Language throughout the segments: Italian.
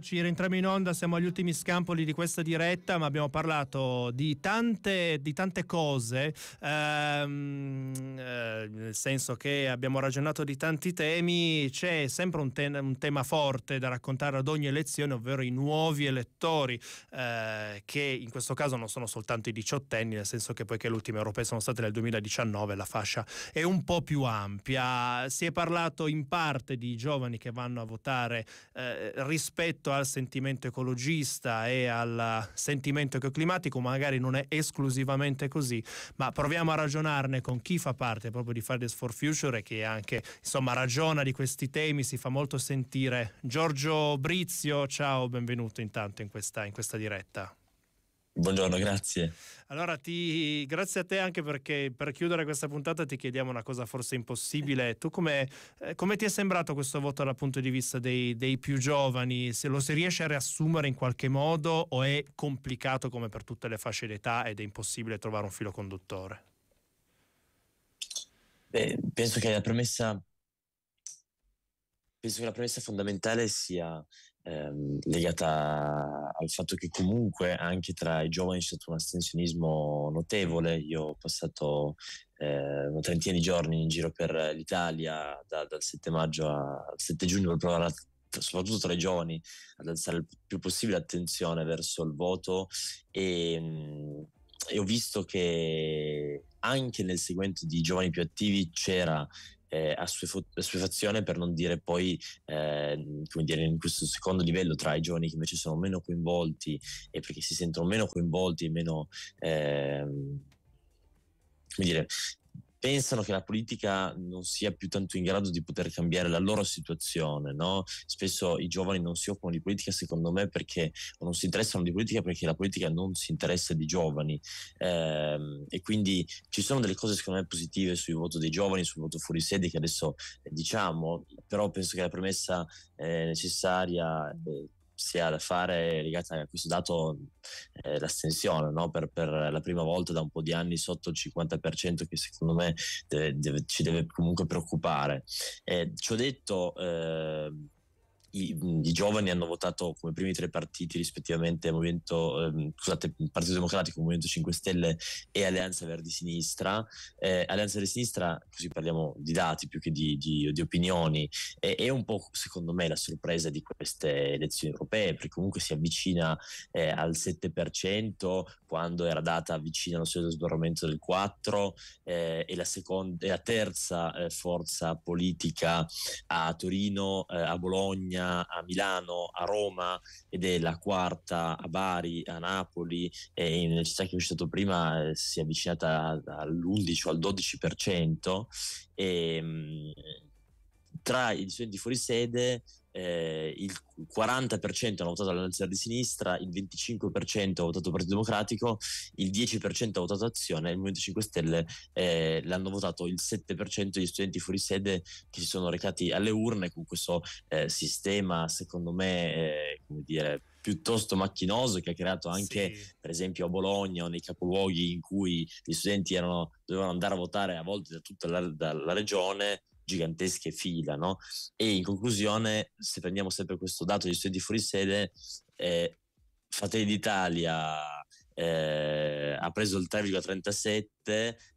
Ci rientriamo in onda, siamo agli ultimi scampoli di questa diretta, ma abbiamo parlato di tante, di tante cose, ehm, eh, nel senso che abbiamo ragionato di tanti temi, c'è sempre un, te- un, tema forte da raccontare ad ogni elezione, ovvero i nuovi elettori, eh, che in questo caso non sono soltanto i diciottenni, nel senso che poiché le ultime europee sono state nel 2019 la fascia è un po' più ampia. Si è parlato in parte di giovani che vanno a votare eh, rispetto rispetto al sentimento ecologista e al sentimento ecoclimatico magari non è esclusivamente così, ma proviamo a ragionarne con chi fa parte proprio di Fridays for Future e che anche insomma ragiona di questi temi, si fa molto sentire. Giorgio Brizio, ciao, benvenuto intanto in questa, in questa diretta. Buongiorno, grazie. Allora, ti... grazie a te anche perché per chiudere questa puntata ti chiediamo una cosa forse impossibile. Tu come, eh, come ti è sembrato questo voto dal punto di vista dei, dei, più giovani? Se lo si riesce a riassumere in qualche modo o è complicato come per tutte le fasce d'età ed è impossibile trovare un filo conduttore? Beh, penso che la promessa penso che la premessa fondamentale sia ehm, legata al fatto che comunque anche tra i giovani c'è stato un astensionismo notevole. Io ho passato eh, una trentina di giorni in giro per l'Italia, da, dal 7 maggio al 7 giugno, per provare a soprattutto tra i giovani, ad alzare il più possibile l'attenzione verso il voto e, ehm, e, ho visto che anche nel seguente di giovani più attivi c'era eh, assuefazione per non dire poi eh, come dire, in questo secondo livello tra i giovani che invece sono meno coinvolti e perché si sentono meno coinvolti meno eh, come dire, pensano che la politica non sia più tanto in grado di poter cambiare la loro situazione, no? Spesso i giovani non si occupano di politica, secondo me, perché o non si interessano di politica perché la politica non si interessa di giovani. Eh, e quindi ci sono delle cose, secondo me, positive sul voto dei giovani, sul voto fuori sede che adesso eh, diciamo, però penso che la premessa eh, necessaria eh, sia da fare legata a questo dato eh, l'astensione no? per, per, la prima volta da un po' di anni sotto il 50% che secondo me deve, deve, ci deve comunque preoccupare. Eh, ci ho detto eh, i, i, giovani hanno votato come primi tre partiti rispettivamente Movimento, ehm, scusate, Partito Democratico, Movimento 5 Stelle e Alleanza Verdi Sinistra. Eh, Alleanza Verdi Sinistra, così parliamo di dati più che di, di, di opinioni, eh, è un po' secondo me la sorpresa di queste elezioni europee perché comunque si avvicina eh, al 7% quando era data vicina allo stesso sbarramento del 4% eh, e la, seconda, e la terza eh, forza politica a Torino, eh, a Bologna Bologna, a Milano, a Roma ed è la quarta a Bari, a Napoli e nella città che ho citato prima eh, si è avvicinata all'11 o al 12% e mh, tra i studenti fuori sede eh, il 40% hanno votato l'alleanza di sinistra, il 25% ha votato Partito Democratico, il 10% ha votato Azione, il Movimento 5 Stelle eh, l'hanno votato il 7% degli studenti fuori sede che si sono recati alle urne con questo eh, sistema, secondo me, eh, come dire, piuttosto macchinoso che ha creato anche sì. per esempio a Bologna o nei capoluoghi in cui gli studenti erano, dovevano andare a votare a volte da tutta la, da, la regione gigantesche fila, no? E in conclusione, se prendiamo sempre questo dato di studi fuori sede, eh, Fratelli d'Italia eh, ha preso il 3,37,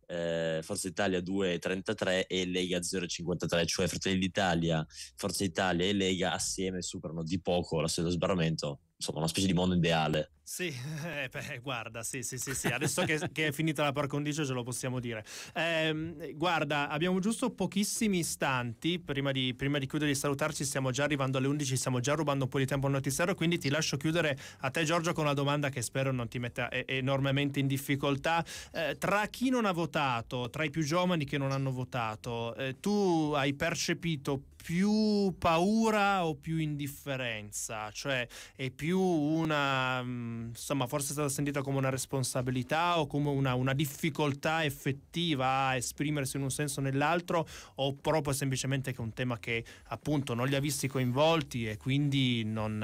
eh, Forza Italia 2,33 e Lega 0,53, cioè Fratelli d'Italia, Forza Italia e Lega assieme superano di poco la soglia sbarramento insomma, una specie di mondo ideale. Sì, eh, beh, guarda, sì, sì, sì, sì. adesso che, che, è finita la par condicio ce lo possiamo dire. Eh, guarda, abbiamo giusto pochissimi istanti, prima di, prima di chiudere e salutarci stiamo già arrivando alle 11, stiamo già rubando un po' di tempo al notiziario, quindi ti lascio chiudere a te Giorgio con una domanda che spero non ti metta enormemente in difficoltà. Eh, tra chi non ha votato, tra i più giovani che non hanno votato, eh, tu hai percepito più paura o più indifferenza, cioè è più una, mm, insomma, forse è stata sentita come una responsabilità o come una, una difficoltà effettiva a esprimersi in un senso o nell'altro, o proprio semplicemente che è un tema che appunto non li ha visti coinvolti e quindi non,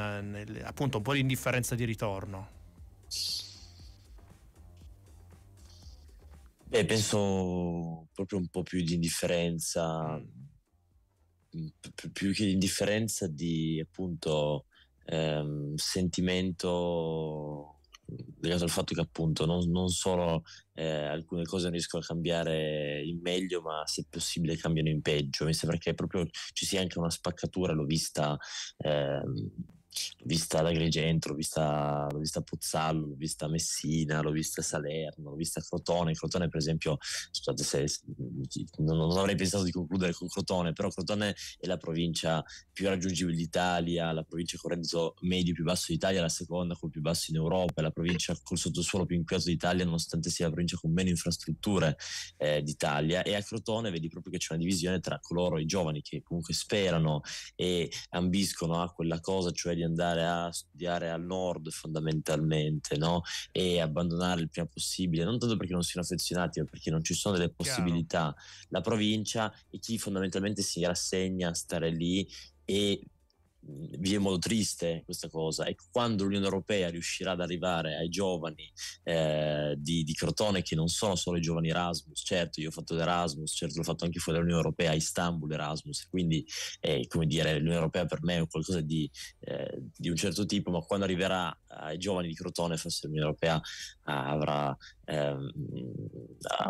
appunto un po' di indifferenza di ritorno. Beh, penso proprio un po' più di indifferenza. Mm più che di indifferenza di appunto ehm, sentimento legato al fatto che appunto non, non solo eh, alcune cose non riescono a cambiare in meglio, ma se possibile cambiano in peggio. Mi sembra che proprio ci sia anche una spaccatura, l'ho vista. Ehm, vista ad Agrigento, vista, l'ho vista a Pozzallo, l'ho vista Messina, l'ho vista Salerno, l'ho vista Crotone. Crotone, per esempio, scusate se, non, non, avrei pensato di concludere con Crotone, però Crotone è la provincia più raggiungibile d'Italia, la provincia con reddito medio più basso d'Italia, la seconda col più basso in Europa, è la provincia col sottosuolo più inquieto d'Italia, nonostante sia la provincia con meno infrastrutture eh, d'Italia. E a Crotone vedi proprio che c'è una divisione tra coloro, i giovani, che comunque sperano e ambiscono a quella cosa, cioè di andare andare a studiare al nord fondamentalmente no? e abbandonare il prima possibile, non tanto perché non siano affezionati, ma perché non ci sono delle possibilità. Chiaro. La provincia e chi fondamentalmente si rassegna a stare lì e vive in modo triste questa cosa e quando l'Unione Europea riuscirà ad arrivare ai giovani eh, di, di, Crotone che non sono solo i giovani Erasmus, certo io ho fatto l'Erasmus, certo l'ho fatto anche fuori dall'Unione Europea a Istanbul Erasmus, quindi eh, come dire l'Unione Europea per me è qualcosa di, eh, di, un certo tipo ma quando arriverà ai giovani di Crotone forse l'Unione Europea avrà ehm,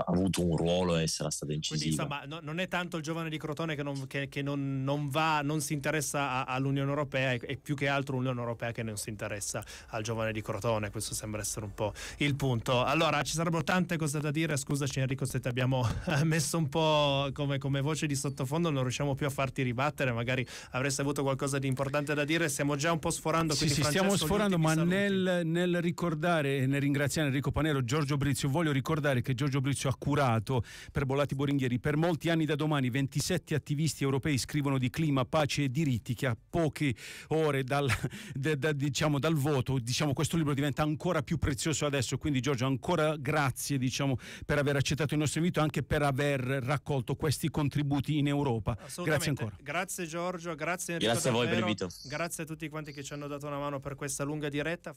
avuto un ruolo e sarà stata incisiva. Quindi insomma no, non è tanto il giovane di Crotone che non, che, che non, non va, non si interessa all'Unione Europea, è più che altro l'Unione Europea che non si interessa al giovane di Crotone, questo sembra essere un po' il punto. Allora ci sarebbero tante cose da dire, scusaci Enrico se ti abbiamo messo un po' come, come voce di sottofondo, non riusciamo più a farti ribattere, magari avresti avuto qualcosa di importante da dire, stiamo già un po' sforando. Sì, sì stiamo sforando, ma nel, nel ricordare e nel ringraziare Enrico Panero, Giorgio Brizio. Voglio ricordare che Giorgio Brizio ha curato per Bollati Boringhieri per molti anni da domani 27 attivisti europei scrivono di clima, pace e diritti che a poche ore dal, da, da, diciamo, dal voto diciamo, questo libro diventa ancora più prezioso adesso. Quindi Giorgio ancora grazie diciamo, per aver accettato il nostro invito e anche per aver raccolto questi contributi in Europa. Grazie ancora. Grazie Giorgio, grazie Enrico. Grazie a voi per l'invito. Grazie a tutti quanti che ci hanno dato una mano per questa lunga diretta.